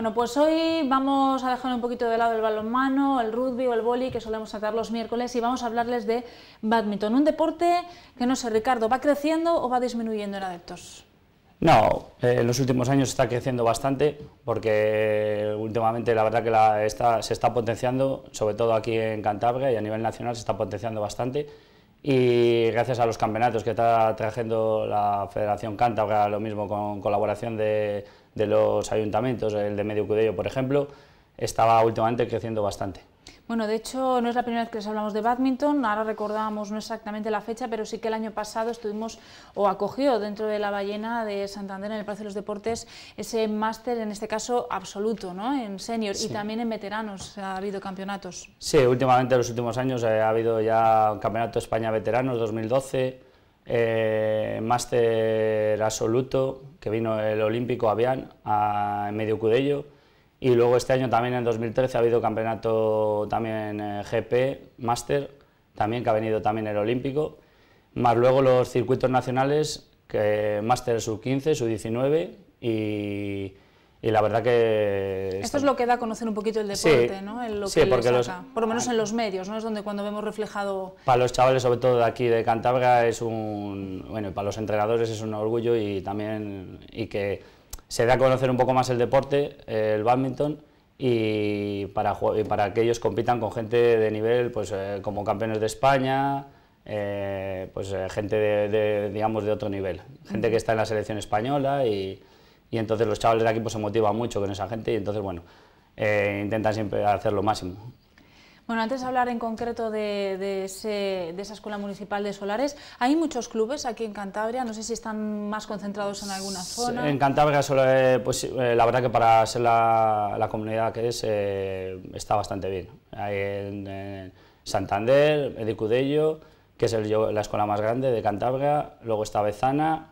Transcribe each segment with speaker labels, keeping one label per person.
Speaker 1: Bueno, pues hoy vamos a dejar un poquito de lado el balonmano, el rugby o el boli que solemos sacar los miércoles y vamos a hablarles de badminton, un deporte que no sé, Ricardo, ¿va creciendo o va disminuyendo en adeptos?
Speaker 2: No, eh, en los últimos años está creciendo bastante porque últimamente la verdad que está, se está potenciando, sobre todo aquí en Cantabria y a nivel nacional se está potenciando bastante y gracias a los campeonatos que está trayendo la Federación Cantabria, lo mismo con colaboración de de los ayuntamientos, el de Medio Cudello, por ejemplo, estaba últimamente creciendo bastante.
Speaker 1: Bueno, de hecho, no es la primera vez que les hablamos de badminton, ahora recordábamos no exactamente la fecha, pero sí que el año pasado estuvimos o acogió dentro de la ballena de Santander en el Palacio de los Deportes ese máster, en este caso absoluto, ¿no? en senior y también en veteranos ha habido campeonatos.
Speaker 2: Sí, últimamente en los últimos años eh, ha habido ya un campeonato España veteranos 2012, eh, máster absoluto, que vino el olímpico Avian a, en medio cudello, y luego este año también en 2013 ha habido campeonato también eh, GP, máster, también que ha venido también el olímpico, más luego los circuitos nacionales, que máster sub-15, sub-19 y y la verdad que... Esto es
Speaker 1: lo que da a conocer un poquito el deporte, ¿no? sí, porque los... Por lo menos en ah. los medios, ¿no? Es donde cuando vemos reflejado...
Speaker 2: Para los chavales, sobre todo de aquí de Cantabria, es un... Bueno, para los entrenadores es un orgullo y también... Y que se da a conocer un poco más el deporte, el badminton, y para, para que ellos compitan con gente de nivel, pues eh, como campeones de España... Eh, pues eh, gente de, digamos, de otro nivel, gente que está en la selección española y, y entonces los chavales de aquí pues, se motivan mucho con esa gente y entonces, bueno, eh, intentan siempre hacer lo máximo.
Speaker 1: Bueno, antes de hablar en concreto de, de, esa escuela municipal de Solares, hay muchos clubes aquí en Cantabria, no sé si están más concentrados en alguna zona. En
Speaker 2: Cantabria, eh, pues eh, la verdad que para ser la, la comunidad que es, está bastante bien. Hay en, Santander, Edicudello, que es la escuela más grande de Cantabria, luego está Bezana,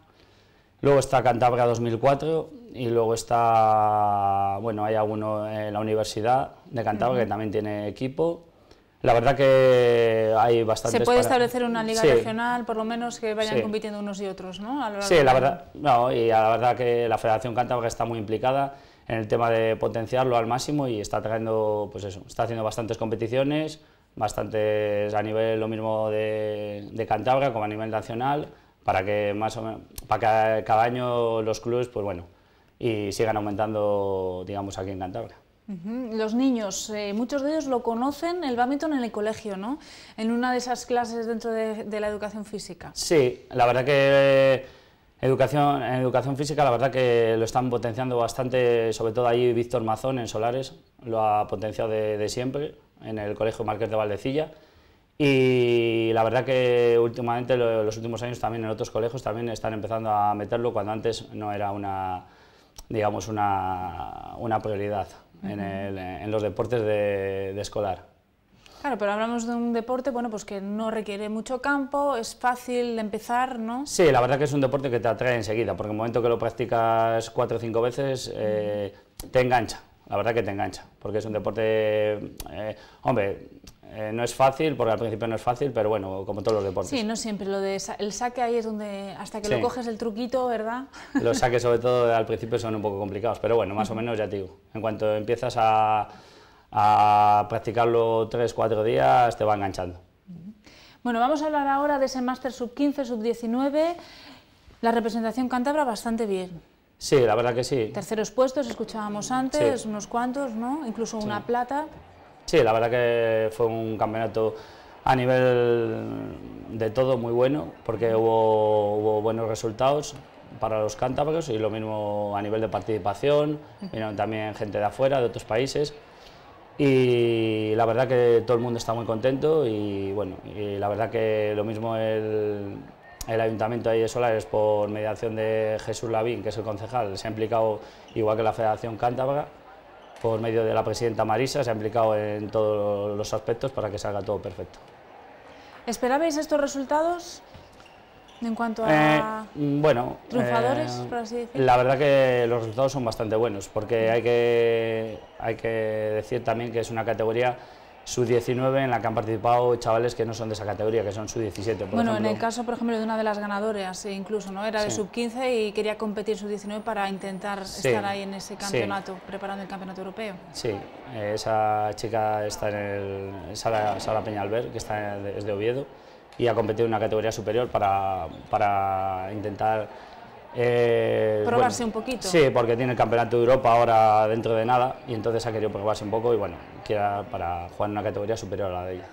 Speaker 2: Luego está Cantabria 2004 y luego está, bueno, hay alguno en la Universidad de Cantabria que también tiene equipo. La verdad que hay bastante. Se puede establecer una liga regional,
Speaker 1: por lo menos que vayan compitiendo unos y otros, ¿no? sí, la verdad,
Speaker 2: no, y la verdad que la Federación Cantabria está muy implicada en el tema de potenciarlo al máximo y está trayendo, pues eso, está haciendo bastantes competiciones, bastantes a nivel lo mismo de, de Cantabria como a nivel nacional, para que más para cada año los clubes, pues bueno, y sigan aumentando, digamos, aquí en Cantabria.
Speaker 1: Los niños, eh, muchos de ellos lo conocen, el badminton en el colegio, ¿no? En una de esas clases dentro de, la educación física.
Speaker 2: Sí, la verdad que eh, educación, en educación física la verdad que lo están potenciando bastante, sobre todo ahí Víctor Mazón en Solares, lo ha potenciado de, de siempre, en el Colegio Marqués de Valdecilla y la verdad que últimamente, los últimos años también en otros colegios también están empezando a meterlo cuando antes no era una, digamos, una, una prioridad en, los deportes de, escolar.
Speaker 1: Claro, pero hablamos de un deporte bueno, pues que no requiere mucho campo, es fácil de empezar, ¿no? Sí,
Speaker 2: la verdad que es un deporte que te atrae enseguida, porque en el momento que lo practicas cuatro o cinco veces, eh, te engancha, la verdad que te engancha, porque es un deporte, eh, hombre, eh, no es fácil, porque al principio no es fácil, pero bueno, como todos los deportes. Sí,
Speaker 1: no siempre. Lo de el saque ahí es donde, hasta que lo coges el truquito, ¿verdad?
Speaker 2: Los saques, sobre todo al principio, son un poco complicados, pero bueno, más o menos ya te digo. En cuanto empiezas a, practicarlo tres, cuatro días, te va enganchando.
Speaker 1: Bueno, vamos a hablar ahora de ese máster sub-15, sub-19. La representación cántabra bastante bien.
Speaker 2: Sí, la verdad que sí.
Speaker 1: Terceros puestos, escuchábamos antes, unos cuantos, ¿no? Incluso una plata.
Speaker 2: Sí, la verdad que fue un campeonato a nivel de todo muy bueno, porque hubo, buenos resultados para los cántabros y lo mismo a nivel de participación, también gente de afuera, de otros países, y la verdad que todo el mundo está muy contento y bueno, la verdad que lo mismo el, Ayuntamiento ahí de Solares, por mediación de Jesús Lavín, que es el concejal, se ha implicado igual que la Federación Cántabra, por medio de la presidenta Marisa, se ha implicado en todos los aspectos para que salga todo perfecto.
Speaker 1: ¿Esperabais estos resultados en cuanto a eh,
Speaker 2: bueno, eh, por La verdad que los resultados son bastante buenos, porque hay que, hay que decir también que es una categoría sub-19 en la que han participado chavales que no son de esa categoría, que son sub-17. Bueno, en el
Speaker 1: caso, por ejemplo, de una de las ganadoras, eh, incluso, ¿no? Era de sub-15 y quería competir sub-19 para intentar estar ahí en ese campeonato, preparando el campeonato europeo.
Speaker 2: Sí, eh, esa chica está en el Sara, Peñalver, que está es de Oviedo, y ha competido en una categoría superior para, para intentar eh, probarse un poquito. Sí, porque tiene el Campeonato de Europa ahora dentro de nada y entonces ha querido probarse un poco y bueno, quiera para jugar en una categoría superior a la de ella.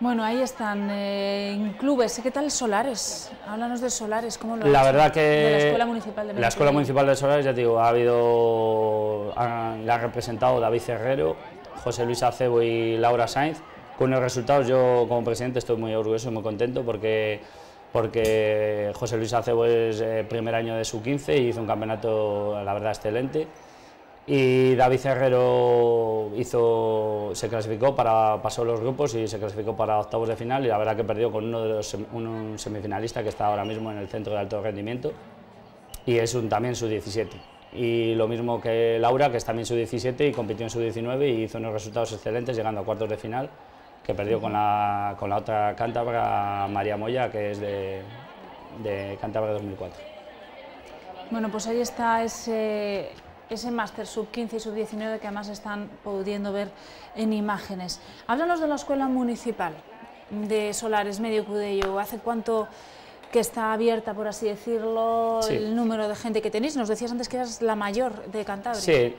Speaker 1: Bueno, ahí están, eh, en clubes, ¿qué tal Solares? Háblanos de Solares, ¿cómo lo La verdad que... la Escuela Municipal
Speaker 2: de Solares, ya te digo, ha habido... ha representado David Herrero, José Luis Acebo y Laura Sainz. Con los resultados yo como presidente estoy muy orgulloso y muy contento porque porque José Luis Acebo es el eh, primer año de su 15 y hizo un campeonato, la verdad, excelente. Y David Herrero hizo, se clasificó para, pasó los grupos y se clasificó para octavos de final y la verdad que perdió con uno de los un semifinalista que está ahora mismo en el centro de alto rendimiento y es un, también su 17. Y lo mismo que Laura, que es también su 17 y compitió en su 19 y hizo unos resultados excelentes llegando a cuartos de final que perdió con la, con la otra cántabra, María Moya, que es de, de Cántabra 2004.
Speaker 1: Bueno, pues ahí está ese, ese máster sub-15 y sub-19 que además están pudiendo ver en imágenes. Háblanos de la escuela municipal de Solares Medio Cudello. ¿Hace cuánto que está abierta, por así decirlo, el número de gente que tenéis? Nos decías antes que eras la mayor de Cantabria. Sí,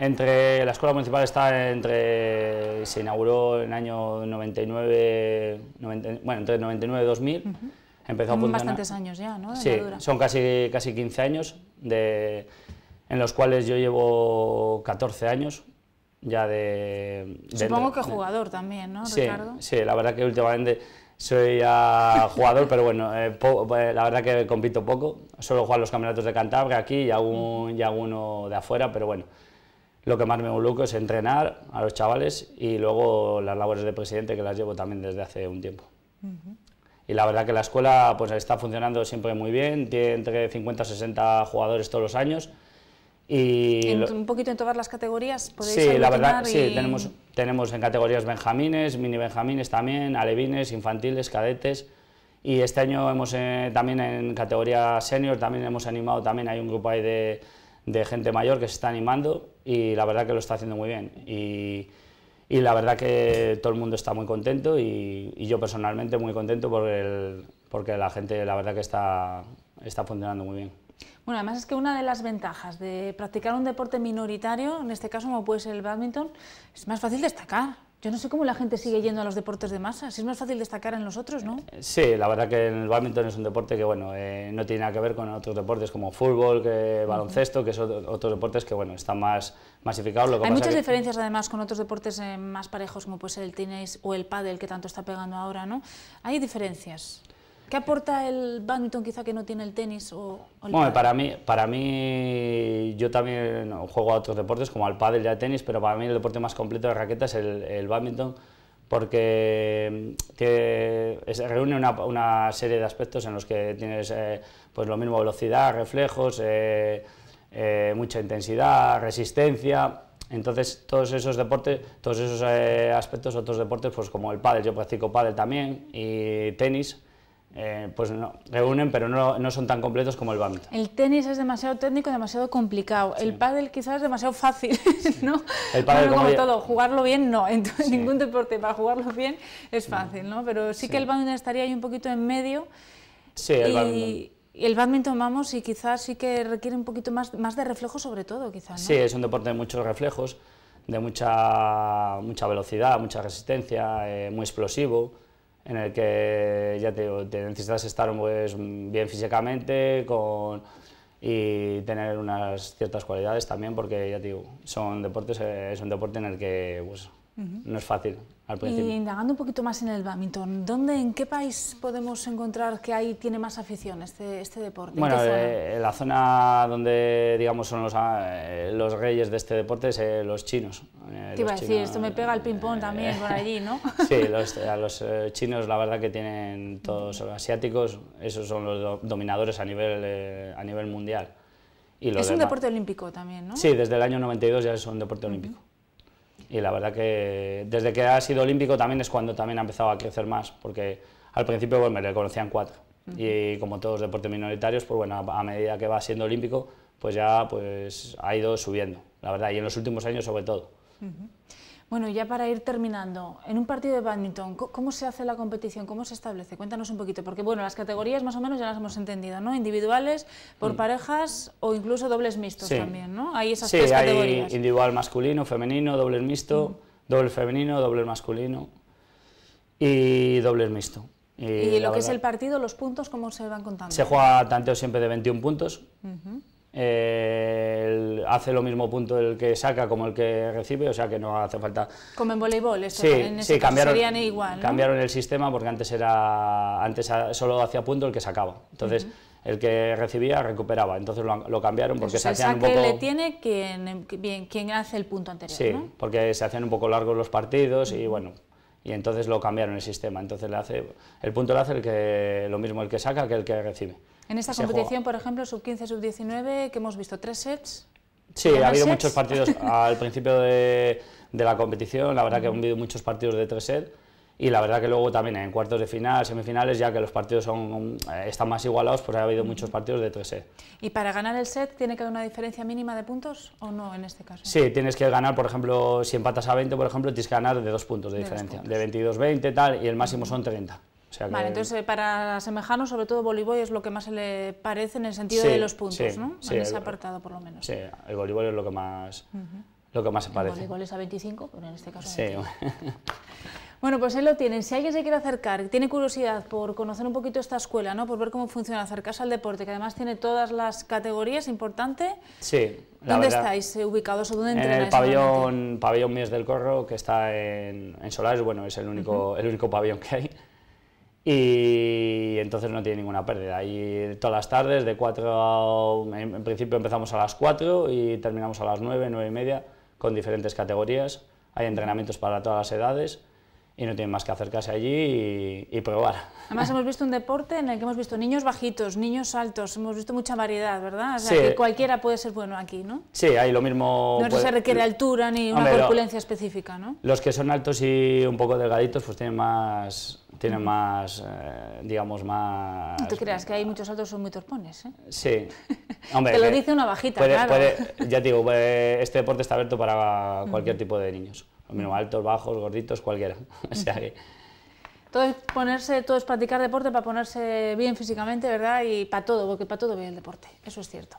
Speaker 2: entre, la escuela municipal está entre, se inauguró en el año 99, bueno, 99 2000. Empezó Bastantes
Speaker 1: años ya, ¿no? son
Speaker 2: casi, casi 15 años, de, en los cuales yo llevo 14 años ya de... Supongo que
Speaker 1: jugador también, ¿no, Ricardo?
Speaker 2: Sí, la verdad que últimamente soy jugador, pero bueno, eh, eh, la verdad que compito poco. Solo juego los campeonatos de Cantabria aquí y, algún, uno alguno de afuera, pero bueno lo que más me involucro es entrenar a los chavales y luego las labores de presidente que las llevo también desde hace un tiempo. Y la verdad que la escuela pues está funcionando siempre muy bien, tiene entre 50 y 60 jugadores todos los años. Y un
Speaker 1: poquito en todas las categorías podéis Sí, la verdad, sí, tenemos,
Speaker 2: tenemos en categorías benjamines, mini benjamines también, alevines, infantiles, cadetes. Y este año hemos eh, también en categoría senior, también hemos animado, también hay un grupo ahí de, de gente mayor que se está animando y la verdad que lo está haciendo muy bien. Y, la verdad que todo el mundo está muy contento y, yo personalmente muy contento por porque la gente la verdad que está, está funcionando muy bien.
Speaker 1: Bueno, además es que una de las ventajas de practicar un deporte minoritario, en este caso como puede ser el badminton, es más fácil destacar. Yo no sé cómo la gente sigue yendo a los deportes de masa, si es más fácil destacar en los otros, ¿no?
Speaker 2: Sí, la verdad que el badminton es un deporte que, bueno, eh, no tiene nada que ver con otros deportes como fútbol, que, baloncesto, que son otros deportes que, bueno, están más masificados. Hay muchas
Speaker 1: diferencias, además, con otros deportes eh, más parejos, como pues el tenis o el pádel, que tanto está pegando ahora, ¿no? Hay diferencias. ¿Qué aporta el badminton quizá que no tiene el tenis o, el bueno, para
Speaker 2: mí, para mí, yo también juego a otros deportes como al pádel y al tenis, pero para mí el deporte más completo de raqueta es el, el badminton porque que mm, reúne una, serie de aspectos en los que tienes eh, pues lo mismo velocidad, reflejos, eh, eh, mucha intensidad, resistencia. Entonces todos esos deportes, todos esos aspectos, otros deportes, pues como el pádel, yo practico pádel también y tenis, eh, pues no, reúnen, pero no, son tan completos como el badminton.
Speaker 1: El tenis es demasiado técnico, demasiado complicado. El pádel quizás es demasiado fácil, ¿no? El pádel como, todo, jugarlo bien no, Entonces, ningún deporte para jugarlo bien es fácil, ¿no? Pero sí, que el badminton estaría ahí un poquito en medio.
Speaker 2: Sí, el y...
Speaker 1: Y el badminton, vamos, y quizás sí que requiere un poquito más, más de reflejo sobre todo, quizás. Sí,
Speaker 2: es un deporte de muchos reflejos, de mucha, mucha velocidad, mucha resistencia, eh, muy explosivo en el que ya te, necesitas estar pues, bien físicamente con, y tener unas ciertas cualidades también, porque ya te digo, son deportes, eh, es un deporte en el que pues, no es fácil al principio. Y
Speaker 1: indagando un poquito más en el badminton, ¿dónde, en qué país podemos encontrar que ahí tiene más afición este, este deporte? Bueno, eh,
Speaker 2: la zona donde digamos son los, eh, los reyes de este deporte son eh, los chinos. Te iba a decir, esto
Speaker 1: me pega el ping-pong también por allí, ¿no? sí,
Speaker 2: a los chinos la verdad que tienen todos los asiáticos, esos son los dominadores a nivel, a nivel mundial. Y es un deporte
Speaker 1: olímpico también, ¿no? Sí,
Speaker 2: desde el año 92 ya es un deporte olímpico y la verdad que desde que ha sido olímpico también es cuando también ha empezado a crecer más, porque al principio bueno, me conocían cuatro y como todos los deportes minoritarios, pues bueno, a, medida que va siendo olímpico, pues ya pues ha ido subiendo, la verdad, y en los últimos años sobre todo.
Speaker 1: Bueno, ya para ir terminando, en un partido de badminton, ¿cómo se hace la competición? ¿Cómo se establece? Cuéntanos un poquito, porque bueno, las categorías más o menos ya las hemos entendido, ¿no? Individuales, por mm. parejas o incluso dobles mixtos también, ¿no? Hay esas sí, Hay
Speaker 2: individual masculino, femenino, doble mixto, mm. doble femenino, doble masculino y doble mixto. Y, lo que es el
Speaker 1: partido, los puntos, cómo se van contando? Se juega
Speaker 2: tanteo siempre de 21 puntos hace lo mismo punto el que saca como el que recibe, o sea que no hace falta...
Speaker 1: Como en voleibol, esto, en sí, cambiaron, igual. Cambiaron
Speaker 2: el sistema porque antes era antes solo hacía punto el que sacaba, entonces el que recibía recuperaba, entonces lo, cambiaron porque se hacían un poco... le
Speaker 1: tiene quien, hace el punto anterior, Sí,
Speaker 2: porque se hacían un poco largos los partidos y bueno, y entonces lo cambiaron el sistema, entonces le hace, el punto le hace el que, lo mismo el que saca que el que recibe.
Speaker 1: En esta competición, por ejemplo, sub-15, sub-19, que hemos visto tres sets. Sí, ha habido muchos partidos
Speaker 2: al principio de, la competición, la verdad que han habido muchos partidos de tres sets y la verdad que luego también en cuartos de final, semifinales, ya que los partidos son, están más igualados, pues ha habido muchos partidos de 3 sets.
Speaker 1: ¿Y para ganar el set tiene que haber una diferencia mínima de puntos o no en este caso?
Speaker 2: Sí, tienes que ganar, por ejemplo, si empatas a 20, por ejemplo, tienes que ganar de dos puntos de, de diferencia, de 22-20 tal, y el máximo son 30. Vale, entonces
Speaker 1: eh, para semejanos, sobre todo voleibol es lo que más se le parece en el sentido de los puntos, ¿no? en ese apartado por lo menos.
Speaker 2: Sí, el voleibol es lo que más, lo que más se parece. El voleibol
Speaker 1: es a 25, pero en este caso sí. bueno, pues ahí lo tienen. Si alguien se quiere acercar, tiene curiosidad por conocer un poquito esta escuela, Por ver cómo funciona, acercarse al deporte, que además tiene todas las categorías, importante.
Speaker 2: Sí. ¿Dónde estáis
Speaker 1: eh, ubicados o dónde entrenáis? En el pabellón,
Speaker 2: pabellón Mies del Corro, que está en, Solares, bueno, es el único, el único pabellón que hay y entonces no tiene ninguna pérdida. Y todas las tardes, de 4 en principio empezamos a las 4 y terminamos a las 9, 9 y media, con diferentes categorías. Hay entrenamientos para todas las edades y no tienen más que acercarse allí y, probar.
Speaker 1: Además hemos visto un deporte en el que hemos visto niños bajitos, niños altos, hemos visto mucha variedad, ¿verdad? O sea, que cualquiera puede ser bueno aquí, ¿no?
Speaker 2: Sí, hay lo mismo... No se pues, requiere
Speaker 1: altura ni una corpulencia específica, ¿no?
Speaker 2: Los que son altos y un poco delgaditos pues tienen más, tienen más, eh, digamos, más... No te creas
Speaker 1: que hay muchos altos son muy torpones, ¿eh?
Speaker 2: Sí. te lo dice una bajita, ya te digo, este deporte está abierto para cualquier tipo de niños menos altos, bajos, gorditos, cualquiera. o sea que...
Speaker 1: Todo es ponerse, todo es practicar deporte para ponerse bien físicamente, ¿verdad? Y para todo, porque para todo viene el deporte, eso es cierto.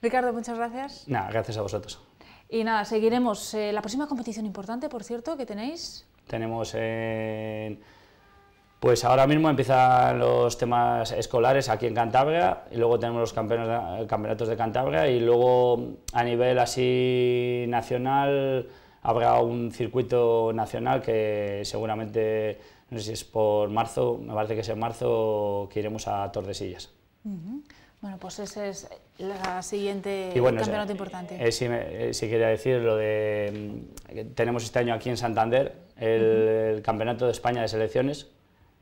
Speaker 1: Ricardo, muchas gracias.
Speaker 2: Nada, gracias a vosotros.
Speaker 1: Y nada, seguiremos. Eh, la próxima competición importante, por cierto, que tenéis.
Speaker 2: Tenemos en. Pues ahora mismo empiezan los temas escolares aquí en Cantabria, y luego tenemos los campeonatos de Cantabria, y luego a nivel así nacional habrá un circuito nacional que seguramente, no sé si es por marzo, me parece que es en marzo, que iremos a Tordesillas.
Speaker 1: Bueno, pues ese es la siguiente campeonato importante. Eh,
Speaker 2: sí eh, si, quería decir lo de mm, que tenemos este año aquí en Santander el, campeonato de España de selecciones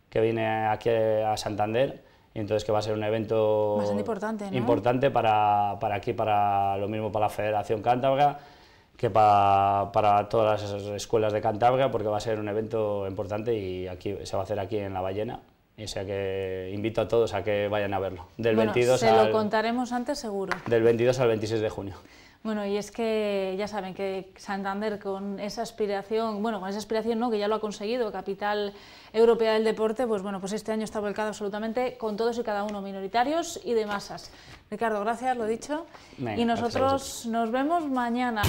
Speaker 2: que viene aquí a Santander y entonces que va a ser un evento importante, importante para, para aquí, para lo mismo para la Federación Cántabra que para, todas las escuelas de Cantabria, porque va a ser un evento importante y aquí se va a hacer aquí en La Ballena. O sea que invito a todos a que vayan a verlo. Del se lo
Speaker 1: contaremos antes seguro.
Speaker 2: Del 22 al 26 de junio.
Speaker 1: Bueno, y es que ya saben que Santander con esa aspiración, bueno, con esa aspiración no, que ya lo ha conseguido, capital europea del deporte, pues bueno, pues este año está volcado absolutamente con todos y cada uno, minoritarios y de masas. Ricardo, gracias, lo dicho. y nosotros nos vemos mañana.